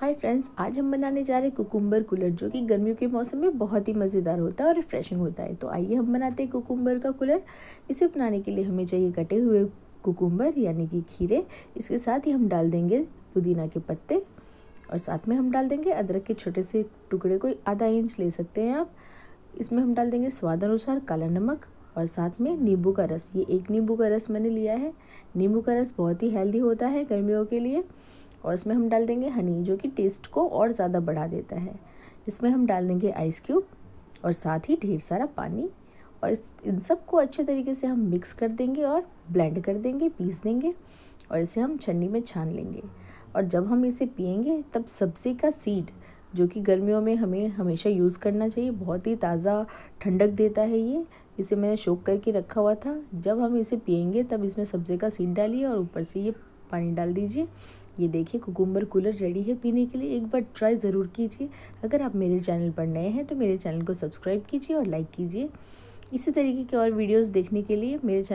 hi friends आज हम बनाने जा रहे हैं कुकुम्बर कूलर जो कि गर्मियों के मौसम में बहुत ही मज़ेदार होता है और रिफ्रेशिंग होता है तो आइए हम बनाते हैं कुकुम्बर का कूलर इसे बनाने के लिए हमें चाहिए कटे हुए कुकुम्बर यानी कि खीरे इसके साथ ही हम डाल देंगे पुदीना के पत्ते और साथ में हम डाल देंगे अदरक के छोटे से टुकड़े को आधा इंच ले सकते हैं आप इसमें हम डाल देंगे स्वाद अनुसार काला नमक और साथ में नींबू का रस ये एक नींबू का रस मैंने लिया है नींबू का रस बहुत ही हेल्दी होता है गर्मियों के लिए और इसमें हम डाल देंगे हनी जो कि टेस्ट को और ज़्यादा बढ़ा देता है इसमें हम डाल देंगे आइस क्यूब और साथ ही ढेर सारा पानी और इस इन सबको अच्छे तरीके से हम मिक्स कर देंगे और ब्लेंड कर देंगे पीस देंगे और इसे हम छन्नी में छान लेंगे और जब हम इसे पियेंगे तब सब्ज़ी का सीड जो कि गर्मियों में हमें हमेशा यूज़ करना चाहिए बहुत ही ताज़ा ठंडक देता है ये इसे मैंने शोक करके रखा हुआ था जब हम इसे पियेंगे तब इसमें सब्ज़ी का सीड डालिए और ऊपर से ये पानी डाल दीजिए ये देखिए कुकुम्बर कूलर रेडी है पीने के लिए एक बार ट्राई ज़रूर कीजिए अगर आप मेरे चैनल पर नए हैं तो मेरे चैनल को सब्सक्राइब कीजिए और लाइक कीजिए इसी तरीके के और वीडियोज देखने के लिए मेरे